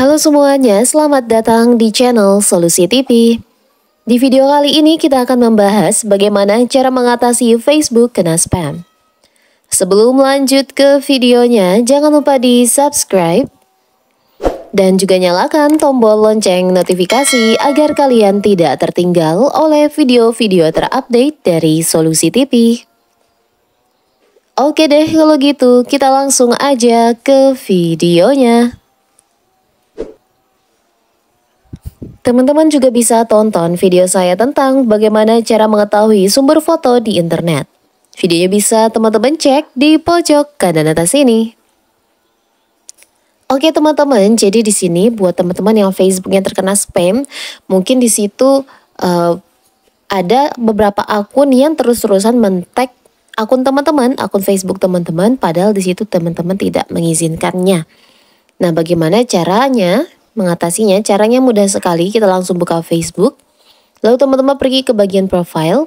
Halo semuanya, selamat datang di channel Solusi TV. Di video kali ini kita akan membahas bagaimana cara mengatasi Facebook kena spam. Sebelum lanjut ke videonya, jangan lupa di subscribe dan juga nyalakan tombol lonceng notifikasi agar kalian tidak tertinggal oleh video-video terupdate dari Solusi TV. Oke deh kalau gitu, kita langsung aja ke videonya. Teman-teman juga bisa tonton video saya tentang bagaimana cara mengetahui sumber foto di internet. Videonya bisa teman-teman cek di pojok kanan atas ini. Oke teman-teman, jadi di sini buat teman-teman yang Facebooknya terkena spam, mungkin di situ uh, ada beberapa akun yang terus-terusan mentek akun teman-teman, akun Facebook teman-teman, padahal di situ teman-teman tidak mengizinkannya. Nah, bagaimana caranya? mengatasinya caranya mudah sekali. Kita langsung buka Facebook. Lalu teman-teman pergi ke bagian profile.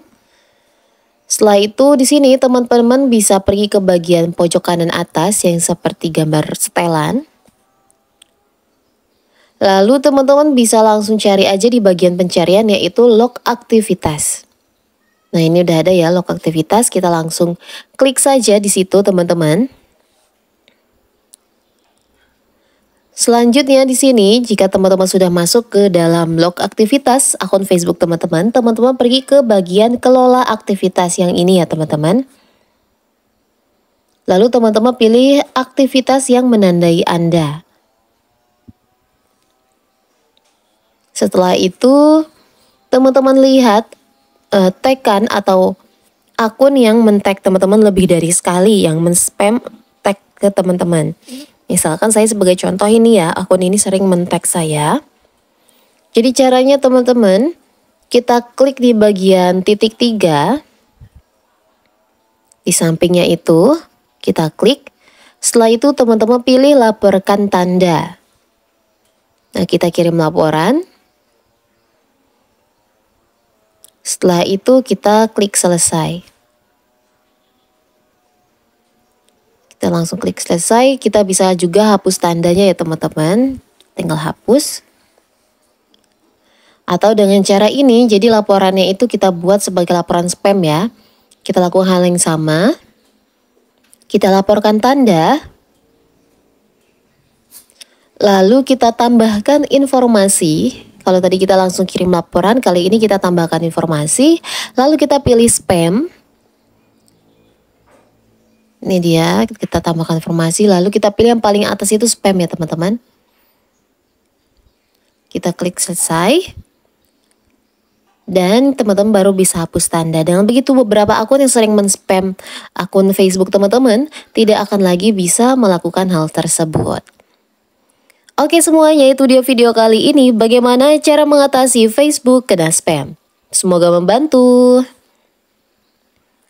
Setelah itu di sini teman-teman bisa pergi ke bagian pojok kanan atas yang seperti gambar setelan. Lalu teman-teman bisa langsung cari aja di bagian pencarian yaitu log aktivitas. Nah ini udah ada ya log aktivitas, kita langsung klik saja di situ teman-teman. Selanjutnya di sini, jika teman-teman sudah masuk ke dalam log aktivitas akun Facebook teman-teman, teman-teman pergi ke bagian kelola aktivitas yang ini ya teman-teman. Lalu teman-teman pilih aktivitas yang menandai Anda. Setelah itu, teman-teman lihat uh, tekan atau akun yang men-tag teman-teman lebih dari sekali, yang men-spam tag ke teman-teman. Misalkan saya sebagai contoh ini ya, akun ini sering mentek saya. Jadi caranya teman-teman, kita klik di bagian titik tiga. Di sampingnya itu, kita klik. Setelah itu teman-teman pilih laporkan tanda. Nah, kita kirim laporan. Setelah itu kita klik selesai. langsung klik selesai. Kita bisa juga hapus tandanya ya teman-teman. Tinggal hapus. Atau dengan cara ini, jadi laporannya itu kita buat sebagai laporan spam ya. Kita lakukan hal yang sama. Kita laporkan tanda. Lalu kita tambahkan informasi kalau tadi kita langsung kirim laporan, kali ini kita tambahkan informasi, lalu kita pilih spam. Ini dia, kita tambahkan informasi lalu kita pilih yang paling atas itu spam ya teman-teman. Kita klik selesai. Dan teman-teman baru bisa hapus tanda. Dengan begitu beberapa akun yang sering men-spam akun Facebook teman-teman tidak akan lagi bisa melakukan hal tersebut. Oke semuanya itu dia video kali ini bagaimana cara mengatasi Facebook kena spam. Semoga membantu.